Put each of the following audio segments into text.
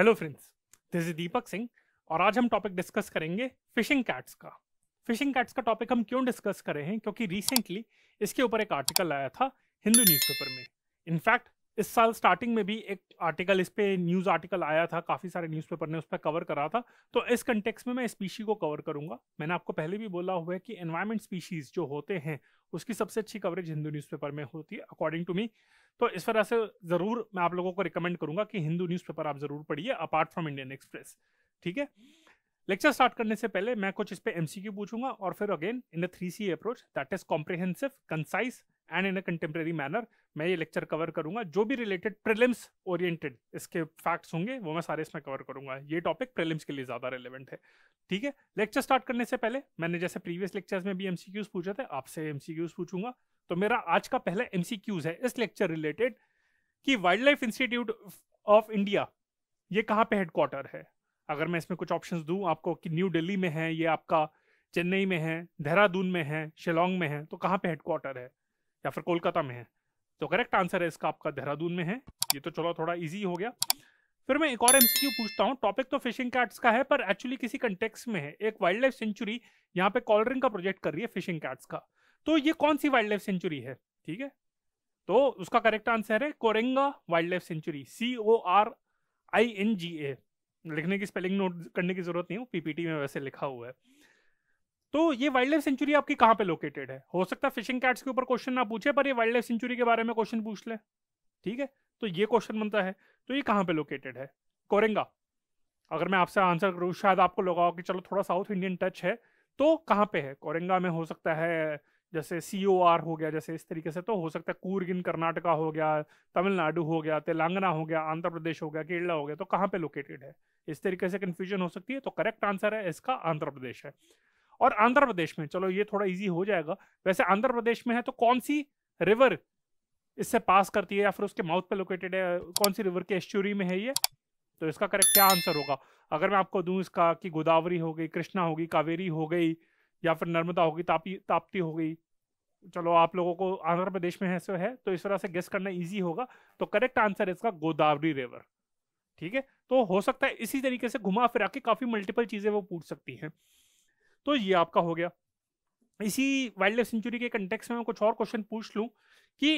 Hello friends this is Deepak Singh और आज हम टॉपिक डिस्कस करेंगे फिशिंग कैट्स का फिशिंग कैट्स का टॉपिक हम क्यों डिस्कस कर रहे हैं क्योंकि रिसेंटली इसके ऊपर एक आर्टिकल आया था हिंदू न्यूज़पेपर में इनफैक्ट इस साल स्टार्टिंग में भी एक आर्टिकल इस पर न्यूज़ आर्टिकल आया था काफ़ी सारे न्यूज पेपर ने उस पर कवर करा था तो इस कंटेक्स में मैं स्पीशी को कवर करूंगा मैंने आपको पहले भी बोला हुआ है कि एनवायरमेंट स्पीशीज़ जो होते हैं उसकी सबसे अच्छी कवरेज हिंदू पेपर में होती है अकॉर्डिंग टू मी तो इस वजह से ज़रूर मैं आप लोगों को रिकमेंड करूंगा कि हिंदू न्यूज आप ज़रूर पढ़िए अपार्ट फ्रॉम इंडियन एक्सप्रेस ठीक है लेक्चर स्टार्ट करने से पहले मैं कुछ इस पर एमसीक्यू पूछूंगा और फिर again in the three C approach that is comprehensive concise and in a contemporary manner मैं ये लेक्चर कवर करूंगा जो भी रिलेटेड प्रिलिम्स ओरिएंटेड इसके फैक्ट्स होंगे वो मैं सारे इसमें कवर करूंगा ये टॉपिक प्रिलिम्स के लिए ज़्यादा रिलेवेंट है ठीक है लेक्चर स्टार्ट करने से पहले मैंने जैसे प्रीवियस लेक्चर्स में भी एम पूछे थे आपसे एम पूछूंगा तो मेरा आज का पहला एम है इस लेक्चर रिलेटेड कि wild life institute of India ये कहाँ पे हेडक्वार्टर है अगर मैं इसमें कुछ ऑप्शंस दूं आपको कि न्यू दिल्ली में है ये आपका चेन्नई में है देहरादून में है शिलोंग में है तो कहाँ पे हेडक्वार्टर है या फिर कोलकाता में है तो करेक्ट आंसर है इसका आपका देहरादून में है ये तो चलो थोड़ा इजी हो गया फिर मैं एक और एमसीक्यू पूछता हूँ टॉपिक तो फिशिंग कैट्स का है पर एक्चुअली किसी कंटेक्स में है एक वाइल्ड लाइफ सेंचुरी यहाँ पे कॉलरिंग का प्रोजेक्ट कर रही है फिशिंग कैट्स का तो ये कौन सी वाइल्ड लाइफ सेंचुरी है ठीक है तो उसका करेक्ट आंसर है Coringa wild life sanctuary C O R I N G A लिखने की स्पेलिंग नोट करने की जरूरत नहीं हो पीपीटी में वैसे लिखा हुआ है तो ये वाइल्ड लाइफ सेंचुरी आपकी कहाँ पे लोकेटेड है हो सकता है फिशिंग कैट्स के ऊपर क्वेश्चन ना पूछे पर ये वाइल्ड लाइफ सेंचुरी के बारे में क्वेश्चन पूछ ले ठीक है तो ये क्वेश्चन बनता है तो ये कहाँ पे लोकेटेड है कोरेंगा अगर मैं आपसे आंसर करूँ शायद आपको लगा कि चलो थोड़ा साउथ इंडियन टच है तो कहाँ पे है कोरेंगा में हो सकता है जैसे सी ओ आर हो गया जैसे इस तरीके से तो हो सकता है कूरगिन कर्नाटका हो गया तमिलनाडु हो गया तेलंगाना हो गया आंध्र प्रदेश हो गया केरला हो गया तो कहाँ पे लोकेटेड है इस तरीके से कन्फ्यूजन हो सकती है तो करेक्ट आंसर है इसका आंध्र प्रदेश है और आंध्र प्रदेश में चलो ये थोड़ा इजी हो जाएगा वैसे आंध्र प्रदेश में है तो कौन सी रिवर इससे पास करती है या फिर उसके माउथ पे लोकेटेड है कौन सी रिवर के एस्चुरी में है ये तो इसका करेक्ट क्या आंसर होगा अगर मैं आपको दूं इसका कि गोदावरी हो गई कृष्णा होगी कावेरी हो गई या फिर नर्मदा होगी तापी ताप्ती हो गई चलो आप लोगों को आंध्र प्रदेश में ऐसे है तो इस तरह से गेस करना ईजी होगा तो करेक्ट आंसर है इसका गोदावरी रिवर ठीक है तो हो सकता है इसी तरीके से घुमा फिरा के काफी मल्टीपल चीजें वो पूछ सकती हैं तो ये आपका हो गया इसी वाइल्ड लाइफ सेंचुरी के कंटेक्स में कुछ और क्वेश्चन पूछ लूँ कि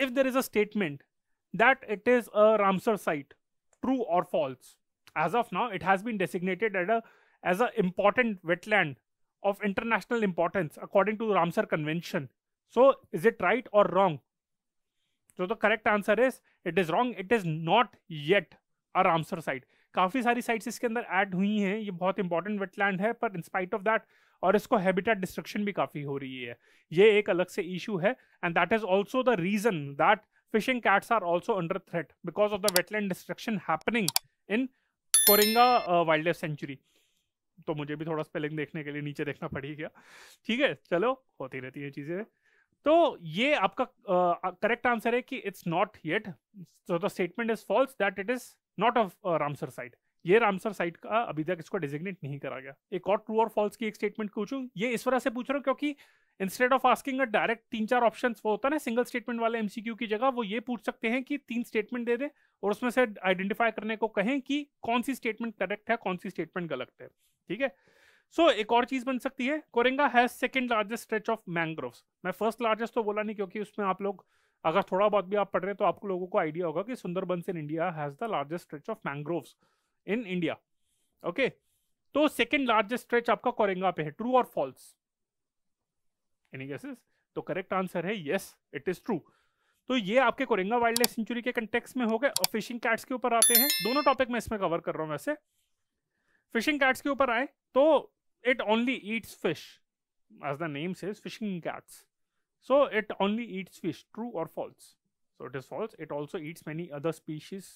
if there is a statement that it is a Ramsar site true और false as of now it has been designated at as a important wetland of international importance according to Ramsar convention so is it right और wrong तो the correct answer is it is wrong it is not yet a Ramsar site काफ़ी सारी sites इसके अंदर add हुई हैं ये बहुत इंपॉर्टेंट वेटलैंड है पर इंस्पाइट ऑफ दैट और इसको हैबिटेट डिस्ट्रक्शन भी काफ़ी हो रही है ये एक अलग से इशू है and that is also the reason that fishing cats are also under threat because of the wetland destruction happening in Coringa wild life sanctuary तो मुझे भी थोड़ा स्पेलिंग देखने के लिए नीचे देखना पड़ी क्या ठीक है चलो होती रहती है चीज़ें तो ये आपका करेक्ट uh, आंसर है कि it's not yet so the statement is false that it is not of Ramsar site ये रामसर साइट का अभी तक इसको डिजिग्नेट नहीं करा गया एक और ट्रू और फॉल्स की एक स्टेटमेंट पूछूं ये इस वजह से पूछ रहा हूँ क्योंकि instead of asking a direct तीन चार ऑप्शन वो होता है ना सिंगल स्टेटमेंट वाले एमसीक्यू की जगह वो ये पूछ सकते हैं कि तीन स्टेटमेंट दे दें और उसमें से आइडेंटिफाई करने को कहें कि कौन सी स्टेटमेंट करेक्ट है कौन सी स्टेटमेंट गलत है ठीक है सो so, एक और चीज बन सकती है Coringa has second largest stretch of mangroves मैं फर्स्ट लार्जेस्ट तो बोला नहीं क्योंकि उसमें आप लोग अगर थोड़ा बहुत भी आप पढ़ रहे हैं तो आपको लोगों को आइडिया होगा कि Sundarbans in India has the largest stretch of mangrove in India okay तो सेकेंड लार्जेस्ट स्ट्रेच आपका कोरेंगा पे है ट्रू और फॉल्स एनी गेसेस तो करेक्ट आंसर है यस इट इज ट्रू तो ये आपके कोरेंगा वाइल्ड लाइफ सेंचुरी के कंटेक्स में हो गए और फिशिंग कैट्स के ऊपर आते हैं दोनों टॉपिक मैं इसमें कवर कर रहा हूँ वैसे फिशिंग कैट्स के ऊपर आए तो it only eats fish as the name says fishing cats So it only eats fish, true or false? So it is false. It also eats many other species,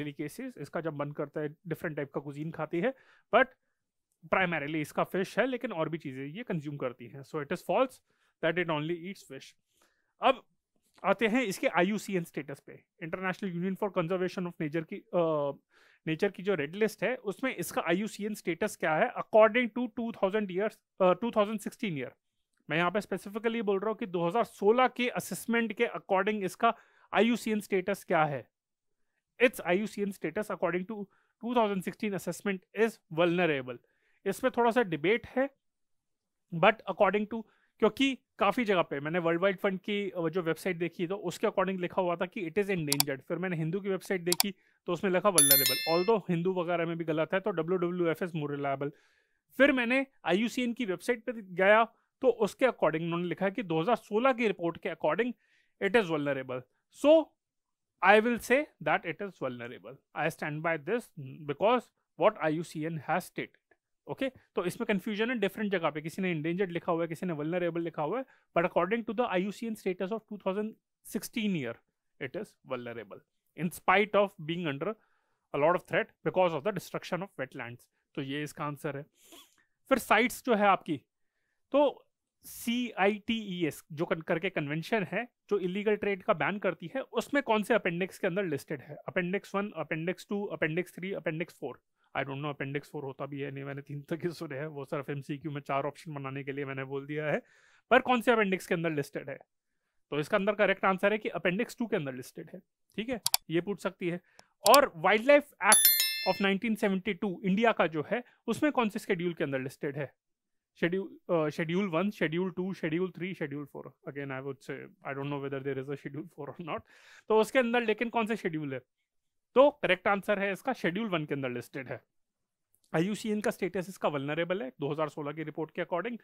delicacies. इसका जब मन करता है different type का cuisine खाती है but primarily इसका fish है लेकिन और भी चीज़ें ये consume करती हैं so it is false that it only eats fish अब आते हैं इसके आई स्टेटस पे International Union for Conservation of Nature की नेचर की जो रेड लिस्ट है उसमें इसका आई स्टेटस क्या है according to two thousand year two thousand sixteen year मैं यहाँ पे स्पेसिफिकली बोल रहा हूँ कि 2016 के असेसमेंट के अकॉर्डिंग इसका आईयूसीएन स्टेटस क्या है it's IUCN status according to 2016 assessment is vulnerable पर थोड़ा सा डिबेट है बट अकॉर्डिंग टू क्योंकि काफ़ी जगह पे मैंने वर्ल्ड वाइड फंड की जो वेबसाइट देखी तो उसके अकॉर्डिंग लिखा हुआ था कि इट इज़ डेंजर्ड फिर मैंने हिंदू की वेबसाइट देखी तो उसमें लिखा वल्नरेबल ऑल दो हिंदू वगैरह में भी गलत है तो W W F S more reliable फिर मैंने आई की वेबसाइट पर गया तो उसके अकॉर्डिंग उन्होंने लिखा कि 2016 की रिपोर्ट के according it is vulnerable so I will say that it is vulnerable I stand by this because what I U C N has stated okay तो इसमें कंफ्यूजन है डिफरेंट जगह पे किसी ने इंडेंजर्ड लिखा हुआ है किसी ने वलनरेबल लिखा हुआ है but according to the I U C N status of two thousand sixteen year it is vulnerable in spite of being under a lot of threat because of the destruction of wetlands तो ये इसका answer है फिर sites जो है आपकी तो सी I T E S जो करके कन्वेंशन है जो इलीगल ट्रेड का बैन करती है उसमें कौन से अपेंडिक्स के अंदर लिस्टेड है appendix one appendix two appendix three appendix four I don't know appendix four होता भी है नहीं मैंने तीन तक ही सुने हैं वो सिर्फ एम सी क्यू में चार ऑप्शन बनाने के लिए मैंने बोल दिया है पर कौन से अपेंडिक्स के अंदर लिस्टेड है तो इसका अंदर करेक्ट आंसर है कि अपेंडिक्स टू के अंदर लिस्टेड है ठीक है ये पूछ सकती है और wild life act of 1972 India का जो है उसमें कौन से स्केड्यूल के अंदर लिस्टेड है schedule uh, schedule 1 schedule 2 schedule 3 schedule 4 again i would say i don't know whether there is a schedule 4 or not तो उसके अंदर लेकिन कौन सा schedule है तो correct answer है इसका schedule वन के अंदर listed है आईयूसीएन का स्टेटस इसका वलनरेबल है 2016 की रिपोर्ट के अकॉर्डिंग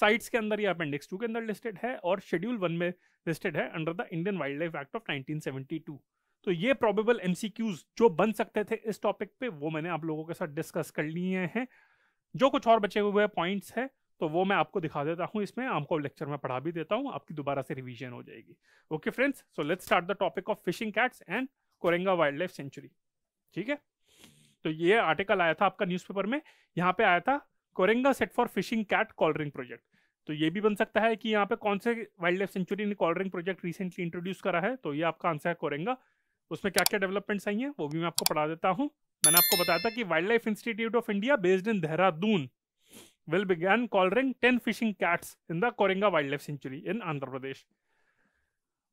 साइट्स के अंदर ये अपेंडिक्स टू के अंदर लिस्टेड है और शेड्यूल वन में लिस्टेड है under the Indian wild life act of 1972 तो ये प्रोबेबल एमसीक्यूज जो बन सकते थे इस टॉपिक पे वो मैंने आप लोगों के साथ डिस्कस कर लिए हैं जो कुछ और बचे हुए पॉइंट्स है तो वो मैं आपको दिखा देता हूँ इसमें आपको लेक्चर में पढ़ा भी देता हूँ आपकी दोबारा से रिविजन हो जाएगी okay friends so let's start the topic of fishing cats and Coringa wild life sanctuary ठीक है तो ये आर्टिकल आया था आपका न्यूज़पेपर में यहाँ पे आया था Coringa set for fishing cat collaring project तो ये भी बन सकता है कि यहाँ पे कौन से वाइल्ड लाइफ सेंचुरी ने कॉलरिंग प्रोजेक्ट रिसेंटली इंट्रोड्यूस करा है तो ये आपका आंसर है कोरेंगा उसमें क्या क्या डेवलपमेंट्स आई हैं वो भी मैं आपको पढ़ा देता हूँ मैंने आपको बताया था कि wild life institute of India based in Dehradun began collaring ten fishing cats in the the wild life sanctuary in Andhra Pradesh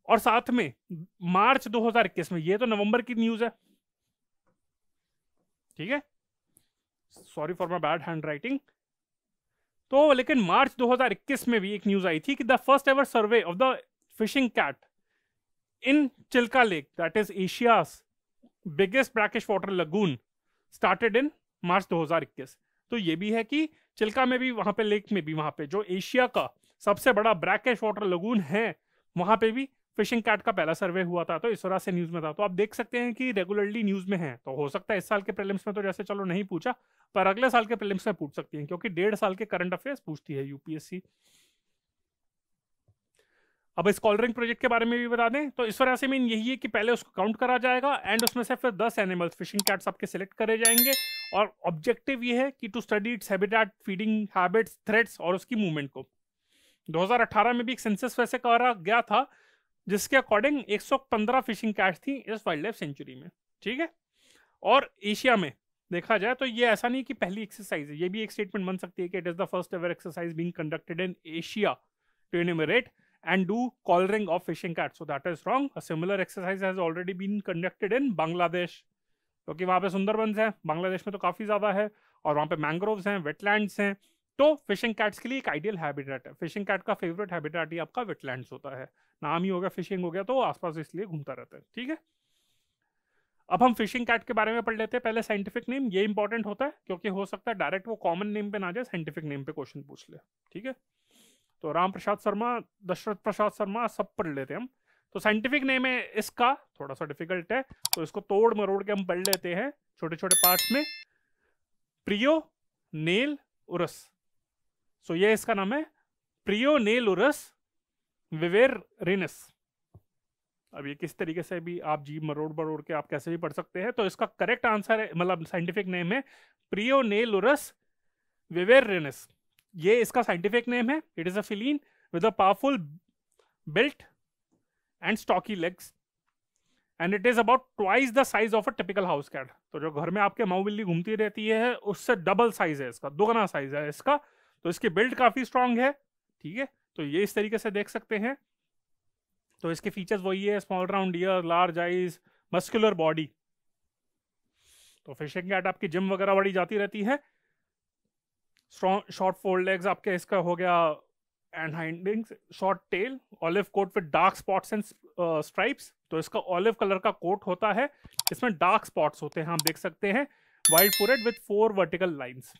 और साथ में मार्च 2021 में ये तो नवंबर की न्यूज है ठीक है sorry for my bad hand writing तो लेकिन मार्च 2021 में भी एक न्यूज आई थी कि the first ever survey of the fishing cat in Chilika lake that is Asia's biggest brackish water lagoon started in March 2021 तो ये भी है कि चिल्का में भी वहां पे लेक में भी वहां पे जो एशिया का सबसे बड़ा ब्रैकिश वाटर लगून है वहां पे भी फिशिंग कैट का पहला सर्वे हुआ था तो इस तरह से न्यूज में था तो आप देख सकते हैं कि रेगुलरली न्यूज में है तो हो सकता है इस साल के प्रिलिम्स में तो जैसे चलो नहीं पूछा पर अगले साल के प्रिलिम्स में पूछ सकती है क्योंकि डेढ़ साल के करंट अफेयर्स पूछती है यूपीएससी अब इस कॉलरिंग प्रोजेक्ट के बारे में भी बता दें तो इस वजह से मीन यही है कि पहले उसको काउंट करा जाएगा एंड उसमें से फिर दस एनिमल्स फिशिंग कैट्स आपके सेलेक्ट करे जाएंगे और ऑब्जेक्टिव ये है कि to study its habitat feeding habits threats और उसकी मूवमेंट को 2018 में भी एक सेंसस वैसे करा गया था जिसके अकॉर्डिंग 115 फिशिंग कैट्स थी इस वाइल्ड लाइफ सेंचुरी में ठीक है और एशिया में देखा जाए तो ये ऐसा नहीं कि पहली एक्सरसाइज है ये भी एक स्टेटमेंट बन सकती है कि it is the first ever exercise being conducted in Asia to enumerate and do collaring of fishing cats. So that is wrong. A similar exercise has already been conducted in Bangladesh. क्योंकि वहां पे सुंदरबंस हैं बांग्लादेश में तो काफ़ी ज़्यादा है और वहाँ पे मैंग्रोव्स हैं वेटलैंड्स हैं तो फिशिंग कैट्स के लिए एक आइडियल हैबिटेट है फिशिंग कैट का फेवरेट हैबिटेट ही आपका वेटलैंड्स होता है नाम ही हो गया फिशिंग हो गया तो आसपास इसलिए घूमता रहता है ठीक है अब हम फिशिंग कैट के बारे में पढ़ लेते हैं पहले साइंटिफिक नेम ये इंपॉर्टेंट होता है क्योंकि हो सकता है डायरेक्ट वो कॉमन नेम पे ना जाए साइंटिफिक नेम पे क्वेश्चन पूछ ले ठीक है तो राम प्रसाद शर्मा दशरथ प्रसाद शर्मा सब पढ़ लेते हैं हम तो साइंटिफिक नेम है इसका थोड़ा सा डिफिकल्ट है तो इसको तोड़ मरोड़ के हम पढ़ लेते हैं छोटे छोटे पार्ट में प्रियो नेल उरस सो ये इसका नाम है प्रियो नेल उरस विवेर रिनस अब ये किस तरीके से भी आप जी मरोड़ मरोड़ के आप कैसे भी पढ़ सकते हैं तो इसका करेक्ट आंसर है मतलब साइंटिफिक नेम है प्रियो विवेर विवेरनेस ये इसका साइंटिफिक नेम है it is a feline with a powerful built and stocky legs and it is about twice the size of a typical house cat तो जो घर में आपके माऊ बिल्ली घूमती रहती है उससे डबल साइज है इसका दोगुना साइज है इसका तो इसकी बिल्ट काफी स्ट्रांग है ठीक है तो ये इस तरीके से देख सकते हैं तो इसके फीचर्स वही है small round ear large eyes muscular body तो फिशिंग कैट आपकी जिम वगैरह बड़ी जाती रहती है शॉर्ट फोल्ड लेग्स आपके इसका हो गया and hind legs short tail olive coat with dark spots and stripes तो इसका ऑलिव कलर का कोट होता है इसमें डार्क स्पॉट्स होते हैं हम देख सकते हैं wide forehead with four vertical lines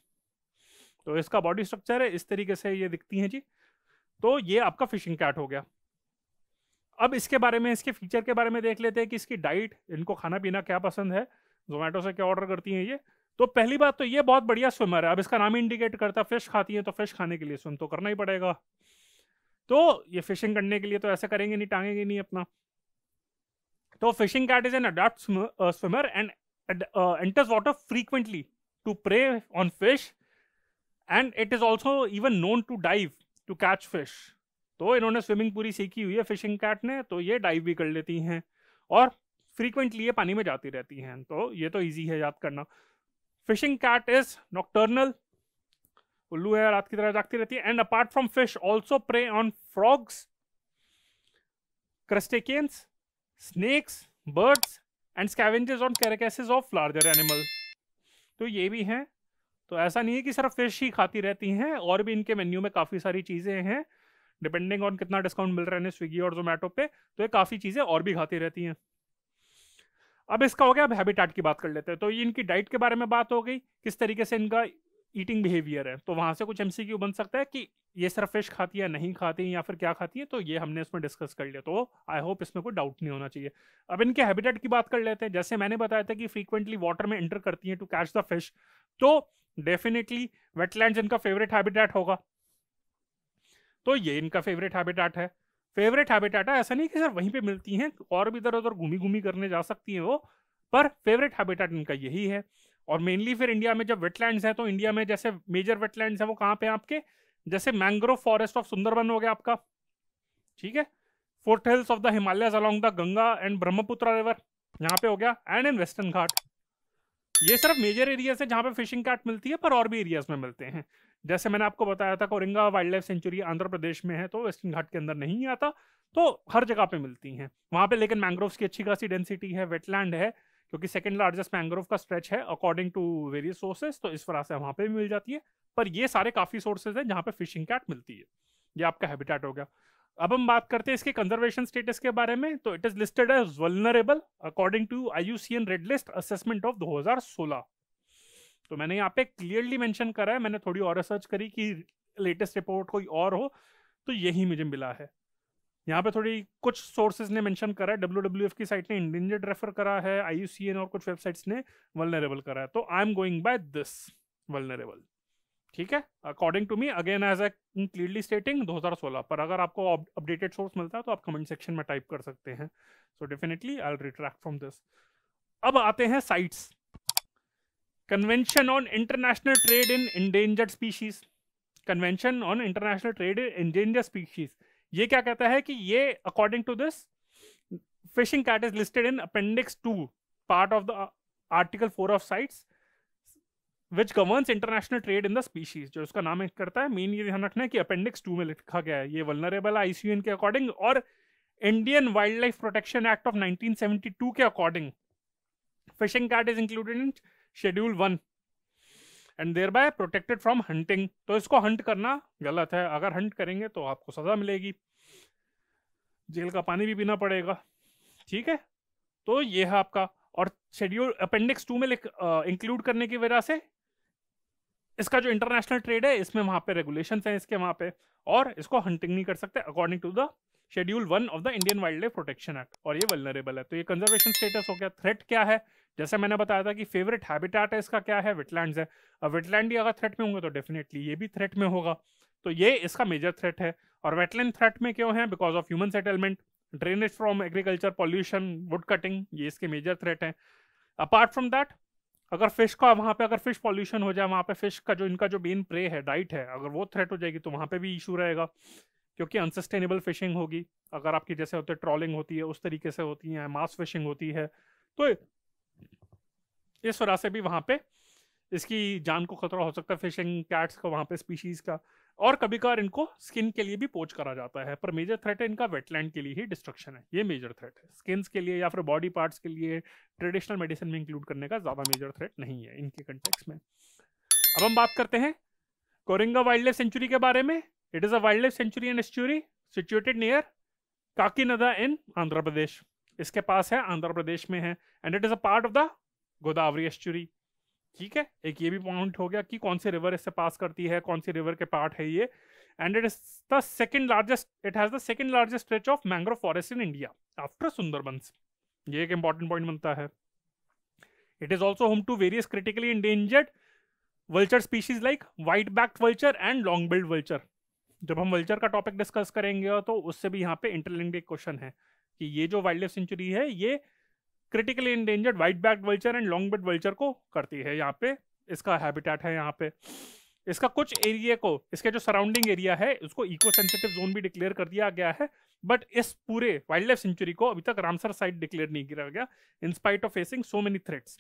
तो इसका बॉडी स्ट्रक्चर है इस तरीके से ये दिखती हैं जी तो ये आपका फिशिंग कैट हो गया अब इसके बारे में इसके फीचर के बारे में देख लेते हैं कि इसकी डाइट इनको खाना पीना क्या पसंद है जोमेटो से क्या ऑर्डर करती हैं ये तो पहली बात तो ये बहुत बढ़िया स्विमर है अब इसका नाम इंडिकेट करता है फिश खाती है तो फिश खाने के लिए स्विम तो करना ही पड़ेगा तो ये फिशिंग करने के लिए तो ऐसा करेंगे नहीं टांगेंगे नहीं अपना तो fishing cat is an adept swimmer and enters water frequently to prey on fish and it is also even known to dive to catch fish तो इन्होंने स्विमिंग पूरी सीखी हुई है फिशिंग कैट ने तो ये डाइव भी कर लेती हैं और फ्रीक्वेंटली ये पानी में जाती रहती हैं तो ये तो ईजी है याद करना फिशिंग कैट इज नॉक्टर्नल उल्लू है रात की तरह जागती रहती है and apart from fish also prey on frogs crustaceans snakes birds and scavenges on carcasses of larger animal तो ये भी हैं तो ऐसा नहीं है कि सिर्फ फिश ही खाती रहती हैं और भी इनके मेन्यू में काफ़ी सारी चीज़ें हैं डिपेंडिंग ऑन कितना डिस्काउंट मिल रहा है स्विगी और जोमेटो पे तो ये काफ़ी चीज़ें और भी खाती रहती हैं अब इसका हो गया अब हैबिटाट की बात कर लेते हैं तो इनकी डाइट के बारे में बात हो गई किस तरीके से इनका ईटिंग बिहेवियर है तो वहाँ से कुछ एम बन सकता है कि ये सिर्फ फिश खाती है नहीं खाती है या फिर क्या खाती है तो ये हमने इसमें डिस्कस कर लिया तो आई होप इसमें कोई डाउट नहीं होना चाहिए अब इनके हैबिटेट की बात कर लेते हैं जैसे मैंने बताया था कि फ्रीक्वेंटली वाटर में एंटर करती हैं टू कैच द फिश तो डेफिनेटली वेटलैंड इनका फेवरेट हैबिटेट होगा तो ये इनका फेवरेट हैबिटेट है फेवरेट हैबिटेट है ऐसा नहीं कि सर वहीं पे मिलती हैं और भी इधर उधर घूमी घूमी करने जा सकती हैं वो पर फेवरेट हैबिटेट इनका यही है और मेनली फिर इंडिया में जब वेटलैंड हैं तो इंडिया में जैसे मेजर वेटलैंड हैं वो कहाँ पे हैं आपके जैसे मैंग्रोव फॉरेस्ट ऑफ सुंदरबन हो गया आपका ठीक है foothills of the Himalaya along the Ganga and Brahmaputra river यहाँ पे हो गया एंड इन वेस्टर्न घाट ये सिर्फ मेजर एरियाज है जहाँ पे फिशिंग कैट मिलती है पर और भी एरियाज में मिलते हैं जैसे मैंने आपको बताया था Coringa wild life sanctuary Andhra Pradesh में है तो वेस्टर्न घाट के अंदर नहीं आता तो हर जगह पे मिलती हैं वहाँ पे लेकिन मैंग्रोव्स की अच्छी खासी डेंसिटी है वेटलैंड है क्योंकि सेकेंड लार्जेस्ट मैंग्रोव का स्ट्रेच है अकॉर्डिंग टू वेरियस सोर्सेज तो इस तरह से वहाँ पे भी मिल जाती है पर ये सारे काफ़ी सोर्सेज हैं जहाँ पे फिशिंग कैट मिलती है ये आपका हैबिटेट हो गया अब हम बात करते हैं इसके कंजर्वेशन स्टेटस के बारे में तो it is listed as vulnerable according to I U C N red list assessment of 2016 तो मैंने यहाँ पे क्लियरली मेंशन करा है मैंने थोड़ी और रिसर्च करी कि लेटेस्ट रिपोर्ट कोई और हो तो यही मुझे मिला है यहाँ पे थोड़ी कुछ सोर्सेज ने मेंशन करा है डब्ल्यू की साइट ने इंडेंजर्ड रेफर करा है आई और कुछ वेबसाइट्स ने वलनरेबल करा है तो I am going by this vulnerable ठीक है according to me again as a clearly stating 2016 पर अगर आपको अपडेटेड सोर्स मिलता है तो आप कमेंट सेक्शन में टाइप कर सकते हैं so definitely I retract from this अब आते हैं CITES convention on international trade in endangered species convention on international trade in endangered species ये क्या कहता है कि ये according to this fishing cat is listed in appendix two part of the article four of CITES which governs international trade in the species जो उसका नाम करता है मेन ये ध्यान रखना है कि अपेंडिक्स टू में लिखा गया है ये वलनरेबल आई सी एन के अकॉर्डिंग और Indian wild wildlife protection act of nineteen seventy two के according fishing cat is included in schedule one and thereby protected from hunting तो इसको हंट करना गलत है अगर हंट करेंगे तो आपको सजा मिलेगी जेल का पानी भी पीना पड़ेगा ठीक है तो ये है आपका और शेड्यूल अपेंडिक्स टू में इंक्लूड करने की वजह से इसका जो इंटरनेशनल ट्रेड है इसमें वहां पे रेगुलेशन है इसके वहां पे और इसको हंटिंग नहीं कर सकते according to the schedule one of the Indian wild wildlife protection act और ये वलनरेबल है तो ये कंजर्वेशन स्टेटस हो गया थ्रेट क्या है जैसे मैंने बताया था कि फेवरेट हैबिटेट है इसका क्या है वेटलैंड है अब वेटलैंड ही अगर थ्रेट में होंगे तो डेफिनेटली ये भी थ्रेट में होगा तो ये इसका मेजर थ्रेट है और वेटलैंड थ्रेट में क्यों है because of human settlement drainage from agriculture pollution wood cutting ये इसके मेजर थ्रेट है अपार्ट फ्रॉम दैट अगर फिश का वहाँ पे अगर फिश पॉल्यूशन हो जाए वहाँ पे फिश का जो इनका जो मेन प्रे है डाइट है अगर वो थ्रेट हो जाएगी तो वहाँ पे भी इशू रहेगा क्योंकि अनसस्टेनेबल फिशिंग होगी अगर आपकी जैसे होते ट्रॉलिंग होती है उस तरीके से होती है मास फिशिंग होती है तो इस वजह से भी वहाँ पे इसकी जान को खतरा हो सकता है फिशिंग कैट्स का वहाँ पे स्पीशीज़ का और कभी कभार इनको स्किन के लिए भी पोच करा जाता है पर मेजर थ्रेट है इनका वेटलैंड के लिए ही डिस्ट्रक्शन है ये मेजर थ्रेट है स्किन्स के लिए या फिर बॉडी पार्ट्स के लिए ट्रेडिशनल मेडिसिन में इंक्लूड करने का ज़्यादा मेजर थ्रेट नहीं है इनके कंटेक्स में अब हम बात करते हैं कोरिंगा वाइल्ड लाइफ सेंचुरी के बारे में It is a wildlife sanctuary and estuary situated near Kakinada in Andhra Pradesh. इसके पास है आंध्र प्रदेश में है and it is a part of the Godavari estuary ठीक है एक ये भी पॉइंट हो गया कि कौन सी रिवर इससे पास करती है कौन सी रिवर के पार्ट है ये and it is the second largest it has the second largest stretch of mangrove forest in India after Sundarbans ये एक इंपॉर्टेंट पॉइंट बनता है it is also home to various critically endangered vulture species like white backed vulture and long billed vulture जब हम vulture का topic discuss करेंगे तो उससे भी यहाँ पे इंटरलिंक्ड एक क्वेश्चन है कि ये जो वाइल्ड लाइफ सेंचुरी है ये critically endangered white backed vulture and long billed vulture को करती है यहाँ पे इसका हैबिटेट है यहाँ पे इसका कुछ एरिया को इसके जो सराउंडिंग एरिया है उसको इको सेंसिटिव जोन भी डिक्लेयर कर दिया गया है बट इस पूरे वाइल्ड लाइफ सेंचुरी को अभी तक रामसर साइट डिक्लेयर नहीं किया गया spite of facing so many threats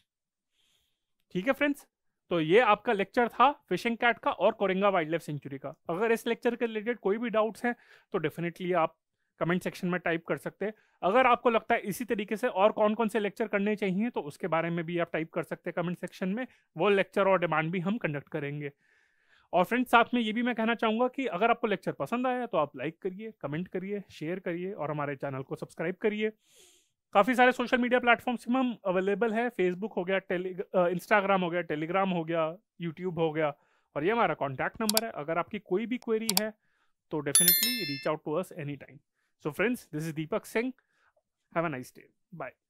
ठीक है फ्रेंड्स तो ये आपका लेक्चर था फिशिंग कैट का और कोरिंगा वाइल्ड लाइफ सेंचुरी का अगर इस लेक्चर के रिलेटेड कोई भी डाउट्स हैं तो डेफिनेटली आप कमेंट सेक्शन में टाइप कर सकते हैं अगर आपको लगता है इसी तरीके से और कौन कौन से लेक्चर करने चाहिए तो उसके बारे में भी आप टाइप कर सकते हैं कमेंट सेक्शन में वो लेक्चर और डिमांड भी हम कंडक्ट करेंगे और फ्रेंड्स साथ में ये भी मैं कहना चाहूँगा कि अगर आपको लेक्चर पसंद आया तो आप लाइक करिए कमेंट करिए शेयर करिए और हमारे चैनल को सब्सक्राइब करिए काफ़ी सारे सोशल मीडिया प्लेटफॉर्म्स में अवेलेबल है फेसबुक हो गया टेली इंस्टाग्राम हो गया टेलीग्राम हो गया यूट्यूब हो गया और ये हमारा कॉन्टैक्ट नंबर है अगर आपकी कोई भी क्वेरी है तो definitely reach out to us any time so friends this is Deepak Singh have a nice day bye